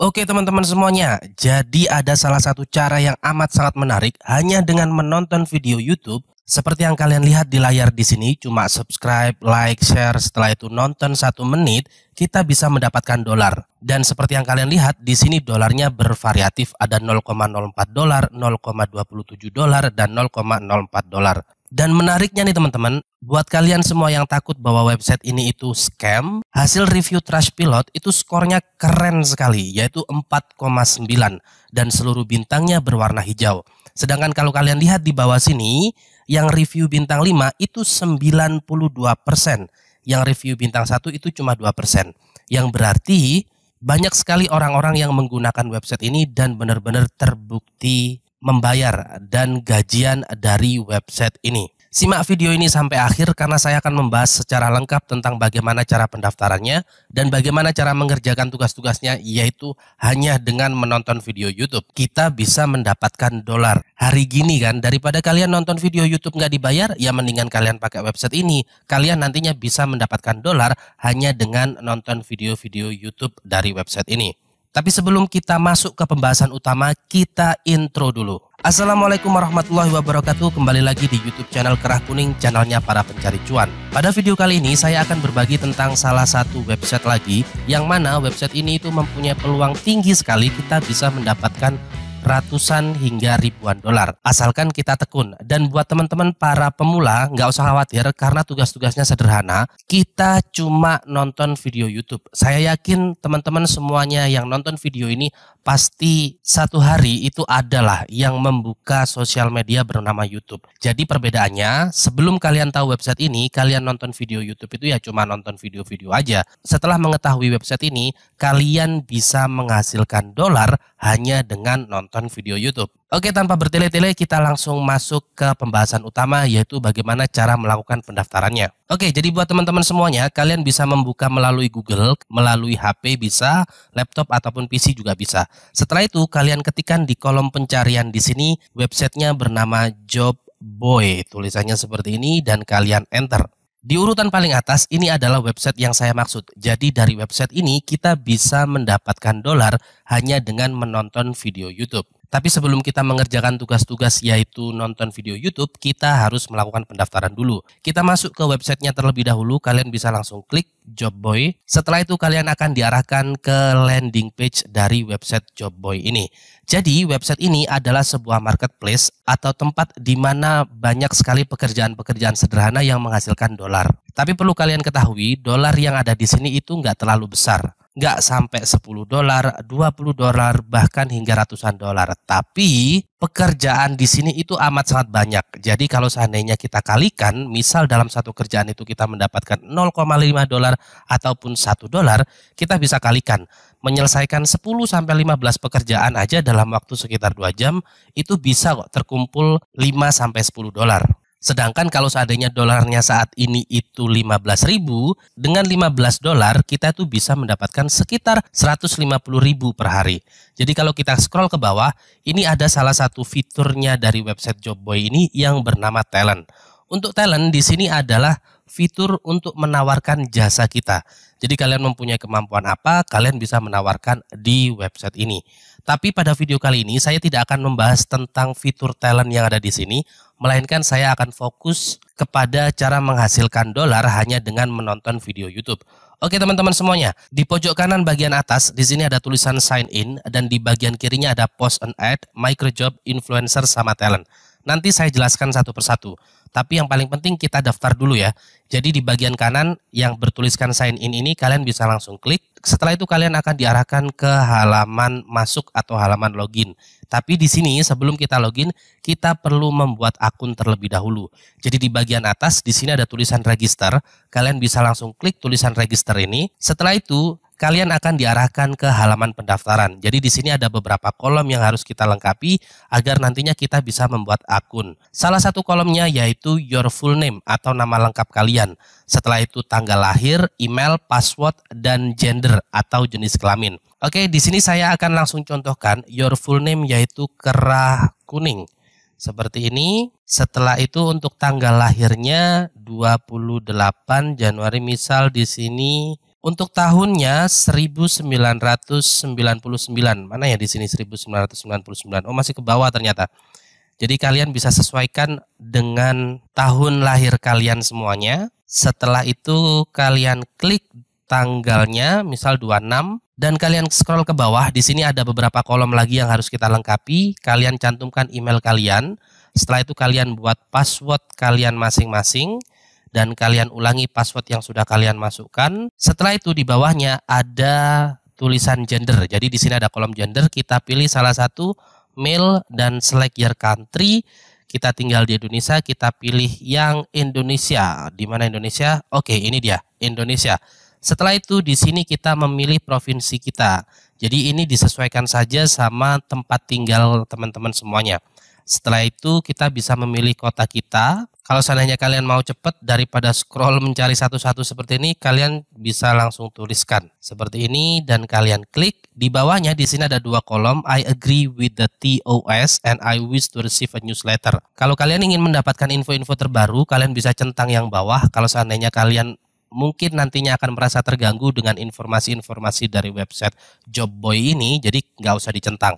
Oke teman-teman semuanya, jadi ada salah satu cara yang amat sangat menarik hanya dengan menonton video YouTube seperti yang kalian lihat di layar di sini, cuma subscribe, like, share, setelah itu nonton satu menit, kita bisa mendapatkan dolar. Dan seperti yang kalian lihat, di sini dolarnya bervariatif, ada 0,04 dolar, 0,27 dolar, dan 0,04 dolar. Dan menariknya nih teman-teman, buat kalian semua yang takut bahwa website ini itu scam, hasil review Trustpilot itu skornya keren sekali, yaitu 4,9 dan seluruh bintangnya berwarna hijau. Sedangkan kalau kalian lihat di bawah sini, yang review bintang 5 itu 92%, yang review bintang 1 itu cuma 2%. Yang berarti banyak sekali orang-orang yang menggunakan website ini dan benar-benar terbukti membayar dan gajian dari website ini. Simak video ini sampai akhir karena saya akan membahas secara lengkap tentang bagaimana cara pendaftarannya dan bagaimana cara mengerjakan tugas-tugasnya yaitu hanya dengan menonton video YouTube. Kita bisa mendapatkan dolar. Hari gini kan daripada kalian nonton video YouTube nggak dibayar ya mendingan kalian pakai website ini. Kalian nantinya bisa mendapatkan dolar hanya dengan nonton video-video YouTube dari website ini. Tapi sebelum kita masuk ke pembahasan utama, kita intro dulu. Assalamualaikum warahmatullahi wabarakatuh Kembali lagi di Youtube channel Kerah Kuning Channelnya para pencari cuan Pada video kali ini saya akan berbagi tentang salah satu website lagi Yang mana website ini itu mempunyai peluang tinggi sekali Kita bisa mendapatkan ratusan hingga ribuan dolar. Asalkan kita tekun. Dan buat teman-teman para pemula, nggak usah khawatir karena tugas-tugasnya sederhana. Kita cuma nonton video YouTube. Saya yakin teman-teman semuanya yang nonton video ini pasti satu hari itu adalah yang membuka sosial media bernama YouTube. Jadi perbedaannya, sebelum kalian tahu website ini, kalian nonton video YouTube itu ya cuma nonton video-video aja. Setelah mengetahui website ini, kalian bisa menghasilkan dolar hanya dengan nonton menonton video YouTube. Oke, tanpa bertele-tele kita langsung masuk ke pembahasan utama yaitu bagaimana cara melakukan pendaftarannya. Oke, jadi buat teman-teman semuanya, kalian bisa membuka melalui Google, melalui HP bisa, laptop ataupun PC juga bisa. Setelah itu kalian ketikkan di kolom pencarian di sini websitenya bernama Job Boy, tulisannya seperti ini dan kalian enter. Di urutan paling atas ini adalah website yang saya maksud. Jadi dari website ini kita bisa mendapatkan dolar hanya dengan menonton video YouTube. Tapi sebelum kita mengerjakan tugas-tugas yaitu nonton video YouTube, kita harus melakukan pendaftaran dulu. Kita masuk ke websitenya terlebih dahulu, kalian bisa langsung klik Jobboy. Setelah itu kalian akan diarahkan ke landing page dari website Jobboy ini. Jadi website ini adalah sebuah marketplace atau tempat di mana banyak sekali pekerjaan-pekerjaan sederhana yang menghasilkan dolar. Tapi perlu kalian ketahui, dolar yang ada di sini itu nggak terlalu besar nggak sampai 10 dolar, 20 dolar, bahkan hingga ratusan dolar. Tapi pekerjaan di sini itu amat sangat banyak. Jadi kalau seandainya kita kalikan, misal dalam satu kerjaan itu kita mendapatkan 0,5 dolar ataupun 1 dolar, kita bisa kalikan. Menyelesaikan 10 sampai 15 pekerjaan aja dalam waktu sekitar 2 jam, itu bisa kok terkumpul 5 sampai 10 dolar. Sedangkan kalau seandainya dolarnya saat ini itu 15.000, dengan 15 dolar kita tuh bisa mendapatkan sekitar 150.000 per hari. Jadi kalau kita scroll ke bawah, ini ada salah satu fiturnya dari website Jobboy ini yang bernama talent. Untuk talent di sini adalah fitur untuk menawarkan jasa kita. Jadi kalian mempunyai kemampuan apa, kalian bisa menawarkan di website ini. Tapi pada video kali ini saya tidak akan membahas tentang fitur talent yang ada di sini melainkan saya akan fokus kepada cara menghasilkan dolar hanya dengan menonton video YouTube. Oke teman-teman semuanya, di pojok kanan bagian atas di sini ada tulisan sign in dan di bagian kirinya ada post an ad, micro job, influencer sama talent. Nanti saya jelaskan satu persatu. Tapi yang paling penting kita daftar dulu ya. Jadi di bagian kanan yang bertuliskan sign in ini kalian bisa langsung klik. Setelah itu kalian akan diarahkan ke halaman masuk atau halaman login. Tapi di sini sebelum kita login, kita perlu membuat akun terlebih dahulu. Jadi di bagian atas di sini ada tulisan register. Kalian bisa langsung klik tulisan register ini. Setelah itu kalian akan diarahkan ke halaman pendaftaran. Jadi di sini ada beberapa kolom yang harus kita lengkapi agar nantinya kita bisa membuat akun. Salah satu kolomnya yaitu your full name atau nama lengkap kalian. Setelah itu tanggal lahir, email, password, dan gender atau jenis kelamin. Oke, di sini saya akan langsung contohkan your full name yaitu kerah kuning. Seperti ini, setelah itu untuk tanggal lahirnya 28 Januari misal di sini untuk tahunnya 1999. Mana ya di sini 1999? Oh, masih ke bawah ternyata. Jadi kalian bisa sesuaikan dengan tahun lahir kalian semuanya. Setelah itu kalian klik tanggalnya, misal 26 dan kalian scroll ke bawah, di sini ada beberapa kolom lagi yang harus kita lengkapi. Kalian cantumkan email kalian. Setelah itu kalian buat password kalian masing-masing dan kalian ulangi password yang sudah kalian masukkan. Setelah itu di bawahnya ada tulisan gender. Jadi di sini ada kolom gender, kita pilih salah satu male dan select your country. Kita tinggal di Indonesia, kita pilih yang Indonesia. Di mana Indonesia? Oke, ini dia, Indonesia. Setelah itu di sini kita memilih provinsi kita. Jadi ini disesuaikan saja sama tempat tinggal teman-teman semuanya. Setelah itu kita bisa memilih kota kita. Kalau seandainya kalian mau cepat daripada scroll mencari satu-satu seperti ini, kalian bisa langsung tuliskan seperti ini dan kalian klik. Di bawahnya di sini ada dua kolom, I agree with the TOS and I wish to receive a newsletter. Kalau kalian ingin mendapatkan info-info terbaru, kalian bisa centang yang bawah. Kalau seandainya kalian mungkin nantinya akan merasa terganggu dengan informasi-informasi dari website Job Boy ini, jadi nggak usah dicentang.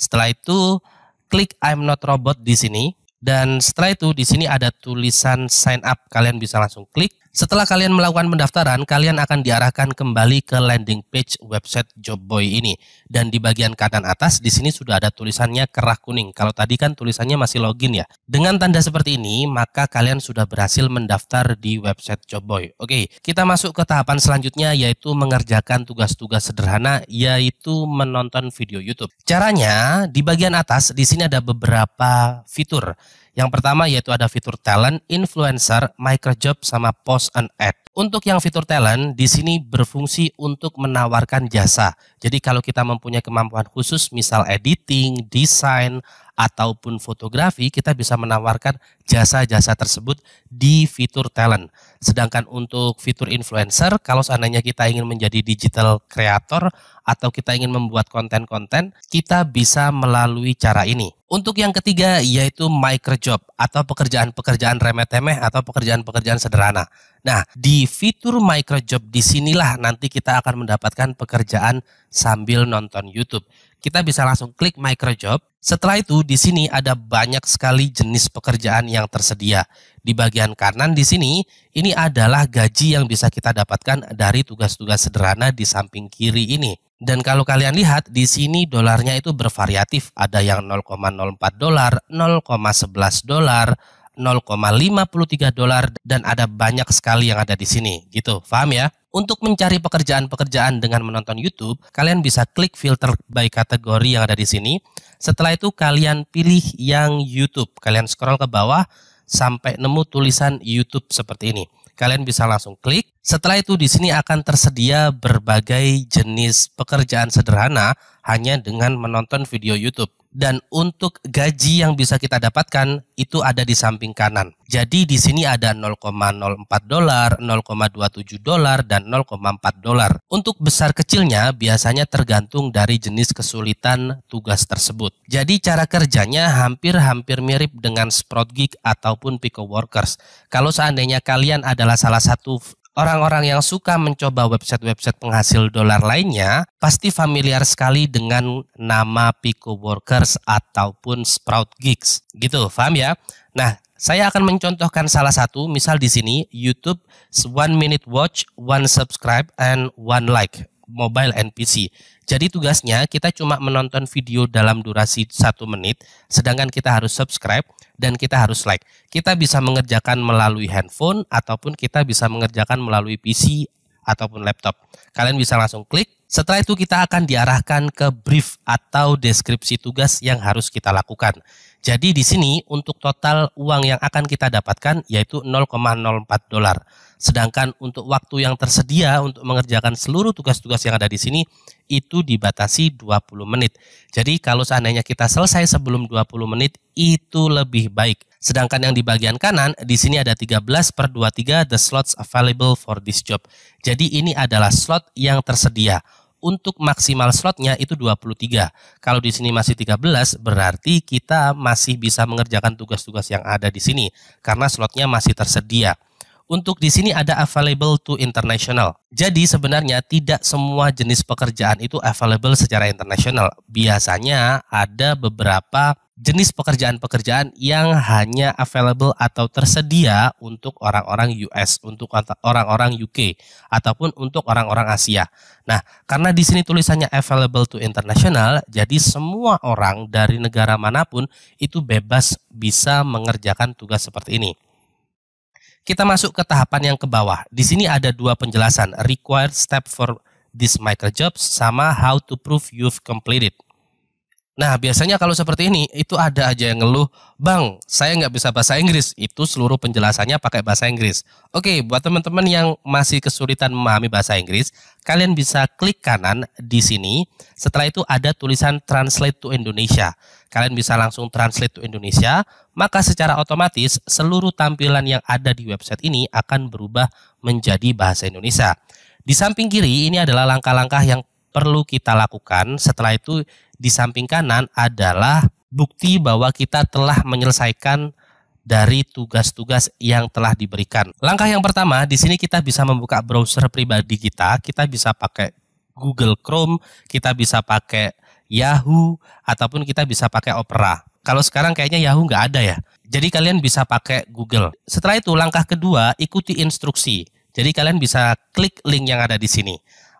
Setelah itu, klik I'm not robot di sini. Dan setelah itu di sini ada tulisan sign up, kalian bisa langsung klik. Setelah kalian melakukan pendaftaran, kalian akan diarahkan kembali ke landing page website Jobboy ini. Dan di bagian kanan atas di sini sudah ada tulisannya kerah kuning. Kalau tadi kan tulisannya masih login ya. Dengan tanda seperti ini, maka kalian sudah berhasil mendaftar di website Jobboy. Oke, kita masuk ke tahapan selanjutnya yaitu mengerjakan tugas-tugas sederhana yaitu menonton video YouTube. Caranya, di bagian atas di sini ada beberapa fitur. Yang pertama yaitu ada fitur talent, influencer, microjob, sama post and ad. Untuk yang fitur talent, di sini berfungsi untuk menawarkan jasa. Jadi kalau kita mempunyai kemampuan khusus, misal editing, desain, ataupun fotografi, kita bisa menawarkan jasa-jasa tersebut di fitur talent. Sedangkan untuk fitur influencer, kalau seandainya kita ingin menjadi digital creator atau kita ingin membuat konten-konten, kita bisa melalui cara ini. Untuk yang ketiga yaitu microjob atau pekerjaan-pekerjaan remeh-temeh atau pekerjaan-pekerjaan sederhana. Nah, di fitur microjob disinilah nanti kita akan mendapatkan pekerjaan sambil nonton YouTube kita bisa langsung klik micro job. Setelah itu di sini ada banyak sekali jenis pekerjaan yang tersedia. Di bagian kanan di sini ini adalah gaji yang bisa kita dapatkan dari tugas-tugas sederhana di samping kiri ini. Dan kalau kalian lihat di sini dolarnya itu bervariatif, ada yang 0,04 dolar, 0,11 dolar, 0,53 dolar dan ada banyak sekali yang ada di sini gitu. Paham ya? Untuk mencari pekerjaan-pekerjaan dengan menonton YouTube, kalian bisa klik filter by kategori yang ada di sini. Setelah itu kalian pilih yang YouTube. Kalian scroll ke bawah sampai nemu tulisan YouTube seperti ini. Kalian bisa langsung klik. Setelah itu di sini akan tersedia berbagai jenis pekerjaan sederhana hanya dengan menonton video YouTube dan untuk gaji yang bisa kita dapatkan itu ada di samping kanan. Jadi di sini ada 0,04 dolar, 0,27 dolar dan 0,4 dolar. Untuk besar kecilnya biasanya tergantung dari jenis kesulitan tugas tersebut. Jadi cara kerjanya hampir-hampir mirip dengan Sprout Geek ataupun Pico Workers. Kalau seandainya kalian adalah salah satu Orang-orang yang suka mencoba website-website penghasil dolar lainnya pasti familiar sekali dengan nama Pico Workers ataupun Sprout Geeks, Gitu, paham ya? Nah, saya akan mencontohkan salah satu, misal di sini YouTube One Minute Watch, One Subscribe, and One Like mobile NPC. Jadi tugasnya kita cuma menonton video dalam durasi satu menit, sedangkan kita harus subscribe dan kita harus like. Kita bisa mengerjakan melalui handphone ataupun kita bisa mengerjakan melalui PC ataupun laptop. Kalian bisa langsung klik. Setelah itu kita akan diarahkan ke brief atau deskripsi tugas yang harus kita lakukan. Jadi di sini untuk total uang yang akan kita dapatkan yaitu 0,04 dolar. Sedangkan untuk waktu yang tersedia untuk mengerjakan seluruh tugas-tugas yang ada di sini itu dibatasi 20 menit. Jadi kalau seandainya kita selesai sebelum 20 menit itu lebih baik. Sedangkan yang di bagian kanan, di sini ada 13 per 23 the slots available for this job. Jadi ini adalah slot yang tersedia untuk maksimal slotnya itu 23. Kalau di sini masih 13, berarti kita masih bisa mengerjakan tugas-tugas yang ada di sini karena slotnya masih tersedia. Untuk di sini ada available to international. Jadi sebenarnya tidak semua jenis pekerjaan itu available secara internasional. Biasanya ada beberapa jenis pekerjaan-pekerjaan yang hanya available atau tersedia untuk orang-orang US, untuk orang-orang UK, ataupun untuk orang-orang Asia. Nah, karena di sini tulisannya available to international, jadi semua orang dari negara manapun itu bebas bisa mengerjakan tugas seperti ini. Kita masuk ke tahapan yang ke bawah. Di sini ada dua penjelasan, required step for this micro job sama how to prove you've completed. Nah biasanya kalau seperti ini itu ada aja yang ngeluh, bang saya nggak bisa bahasa Inggris. Itu seluruh penjelasannya pakai bahasa Inggris. Oke buat teman-teman yang masih kesulitan memahami bahasa Inggris, kalian bisa klik kanan di sini. Setelah itu ada tulisan Translate to Indonesia. Kalian bisa langsung translate to Indonesia, maka secara otomatis seluruh tampilan yang ada di website ini akan berubah menjadi bahasa Indonesia. Di samping kiri ini adalah langkah-langkah yang perlu kita lakukan. Setelah itu di samping kanan adalah bukti bahwa kita telah menyelesaikan dari tugas-tugas yang telah diberikan. Langkah yang pertama, di sini kita bisa membuka browser pribadi kita. Kita bisa pakai Google Chrome, kita bisa pakai Yahoo, ataupun kita bisa pakai Opera. Kalau sekarang kayaknya Yahoo nggak ada ya. Jadi kalian bisa pakai Google. Setelah itu, langkah kedua, ikuti instruksi. Jadi kalian bisa klik link yang ada di sini.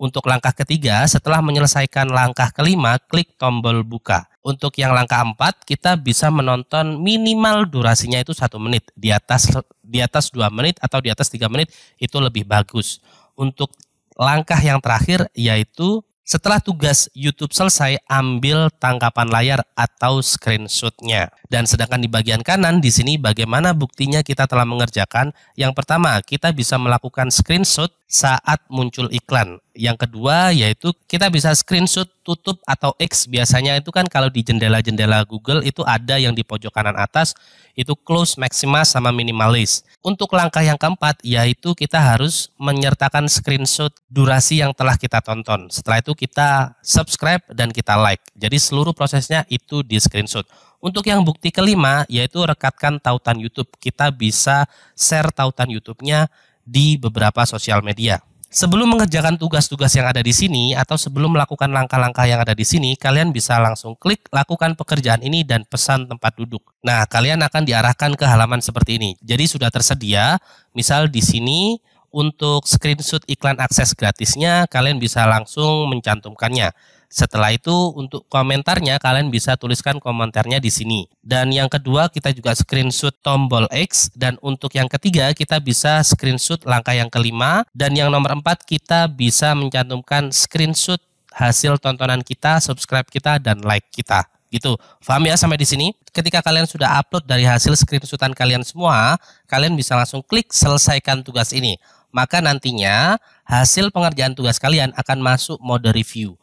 Untuk langkah ketiga, setelah menyelesaikan langkah kelima, klik tombol buka. Untuk yang langkah empat, kita bisa menonton minimal durasinya itu satu menit. Di atas di atas dua menit atau di atas tiga menit itu lebih bagus. Untuk langkah yang terakhir yaitu setelah tugas YouTube selesai, ambil tangkapan layar atau screenshotnya. Dan sedangkan di bagian kanan, di sini bagaimana buktinya kita telah mengerjakan. Yang pertama, kita bisa melakukan screenshot saat muncul iklan. Yang kedua yaitu kita bisa screenshot tutup atau X biasanya itu kan kalau di jendela-jendela Google itu ada yang di pojok kanan atas itu close, maxima sama minimalis. Untuk langkah yang keempat yaitu kita harus menyertakan screenshot durasi yang telah kita tonton. Setelah itu kita subscribe dan kita like. Jadi seluruh prosesnya itu di screenshot. Untuk yang bukti kelima yaitu rekatkan tautan YouTube. Kita bisa share tautan YouTube-nya di beberapa sosial media. Sebelum mengerjakan tugas-tugas yang ada di sini atau sebelum melakukan langkah-langkah yang ada di sini, kalian bisa langsung klik lakukan pekerjaan ini dan pesan tempat duduk. Nah, kalian akan diarahkan ke halaman seperti ini. Jadi sudah tersedia, misal di sini untuk screenshot iklan akses gratisnya, kalian bisa langsung mencantumkannya. Setelah itu untuk komentarnya kalian bisa tuliskan komentarnya di sini. Dan yang kedua kita juga screenshot tombol X dan untuk yang ketiga kita bisa screenshot langkah yang kelima dan yang nomor empat kita bisa mencantumkan screenshot hasil tontonan kita, subscribe kita dan like kita gitu. Paham ya sampai di sini? Ketika kalian sudah upload dari hasil screenshotan kalian semua, kalian bisa langsung klik selesaikan tugas ini. Maka nantinya hasil pengerjaan tugas kalian akan masuk mode review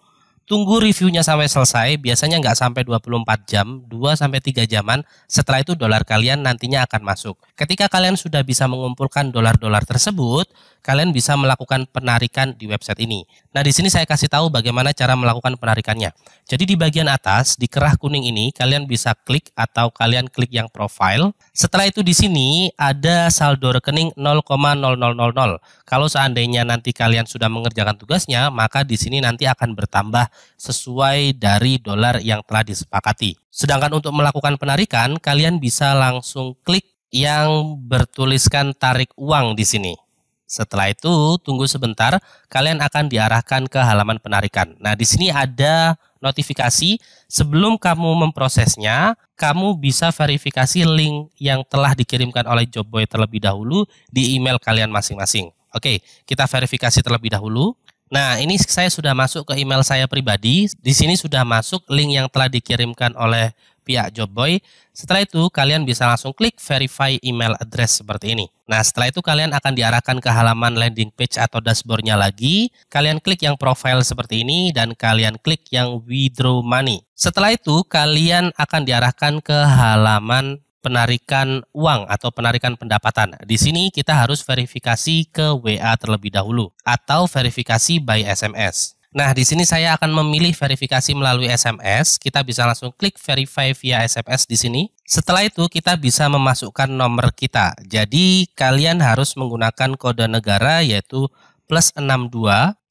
tunggu reviewnya sampai selesai. Biasanya nggak sampai 24 jam, 2 sampai 3 jaman. Setelah itu dolar kalian nantinya akan masuk. Ketika kalian sudah bisa mengumpulkan dolar-dolar tersebut, kalian bisa melakukan penarikan di website ini. Nah, di sini saya kasih tahu bagaimana cara melakukan penarikannya. Jadi di bagian atas di kerah kuning ini kalian bisa klik atau kalian klik yang profile. Setelah itu di sini ada saldo rekening 0,0000. Kalau seandainya nanti kalian sudah mengerjakan tugasnya, maka di sini nanti akan bertambah sesuai dari dolar yang telah disepakati. Sedangkan untuk melakukan penarikan, kalian bisa langsung klik yang bertuliskan tarik uang di sini. Setelah itu, tunggu sebentar, kalian akan diarahkan ke halaman penarikan. Nah, di sini ada notifikasi. Sebelum kamu memprosesnya, kamu bisa verifikasi link yang telah dikirimkan oleh Jobboy terlebih dahulu di email kalian masing-masing. Oke, kita verifikasi terlebih dahulu. Nah, ini saya sudah masuk ke email saya pribadi. Di sini sudah masuk link yang telah dikirimkan oleh pihak Jobboy. Setelah itu kalian bisa langsung klik verify email address seperti ini. Nah setelah itu kalian akan diarahkan ke halaman landing page atau dashboardnya lagi. Kalian klik yang profile seperti ini dan kalian klik yang withdraw money. Setelah itu kalian akan diarahkan ke halaman penarikan uang atau penarikan pendapatan. Di sini kita harus verifikasi ke WA terlebih dahulu atau verifikasi by SMS. Nah, di sini saya akan memilih verifikasi melalui SMS. Kita bisa langsung klik verify via SMS di sini. Setelah itu, kita bisa memasukkan nomor kita. Jadi, kalian harus menggunakan kode negara yaitu plus 62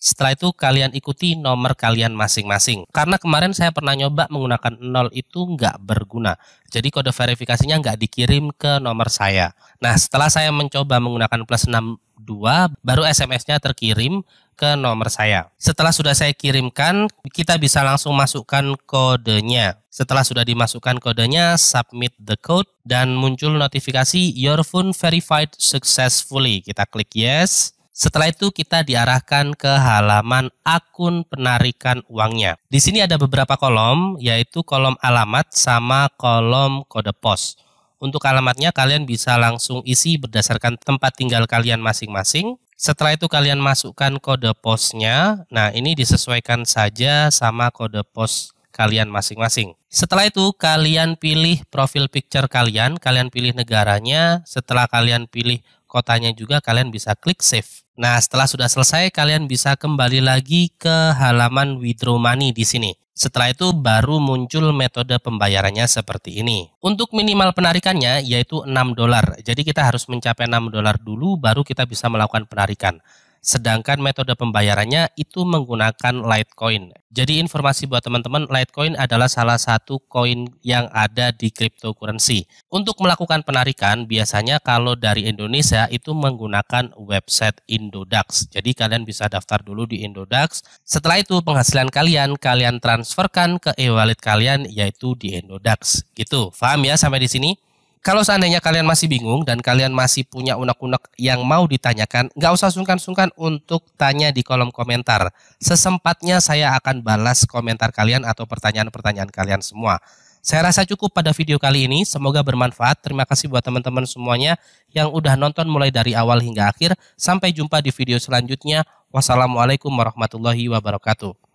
setelah itu kalian ikuti nomor kalian masing-masing. Karena kemarin saya pernah nyoba menggunakan 0 itu nggak berguna. Jadi kode verifikasinya nggak dikirim ke nomor saya. Nah setelah saya mencoba menggunakan plus 62 baru SMS-nya terkirim ke nomor saya. Setelah sudah saya kirimkan, kita bisa langsung masukkan kodenya. Setelah sudah dimasukkan kodenya, submit the code dan muncul notifikasi your phone verified successfully. Kita klik yes. Setelah itu kita diarahkan ke halaman akun penarikan uangnya. Di sini ada beberapa kolom, yaitu kolom alamat sama kolom kode pos. Untuk alamatnya kalian bisa langsung isi berdasarkan tempat tinggal kalian masing-masing. Setelah itu kalian masukkan kode posnya. Nah ini disesuaikan saja sama kode pos kalian masing-masing. Setelah itu kalian pilih profil picture kalian, kalian pilih negaranya, setelah kalian pilih kotanya juga kalian bisa klik save. Nah, setelah sudah selesai, kalian bisa kembali lagi ke halaman withdraw money di sini. Setelah itu baru muncul metode pembayarannya seperti ini. Untuk minimal penarikannya yaitu 6 dolar. Jadi kita harus mencapai 6 dolar dulu baru kita bisa melakukan penarikan. Sedangkan metode pembayarannya itu menggunakan Litecoin. Jadi informasi buat teman-teman, Litecoin adalah salah satu koin yang ada di cryptocurrency. Untuk melakukan penarikan, biasanya kalau dari Indonesia itu menggunakan website Indodax. Jadi kalian bisa daftar dulu di Indodax. Setelah itu penghasilan kalian, kalian transferkan ke e-wallet kalian yaitu di Indodax. Gitu, paham ya sampai di sini? Kalau seandainya kalian masih bingung dan kalian masih punya unek-unek yang mau ditanyakan, nggak usah sungkan-sungkan untuk tanya di kolom komentar. Sesempatnya saya akan balas komentar kalian atau pertanyaan-pertanyaan kalian semua. Saya rasa cukup pada video kali ini. Semoga bermanfaat. Terima kasih buat teman-teman semuanya yang udah nonton mulai dari awal hingga akhir. Sampai jumpa di video selanjutnya. Wassalamualaikum warahmatullahi wabarakatuh.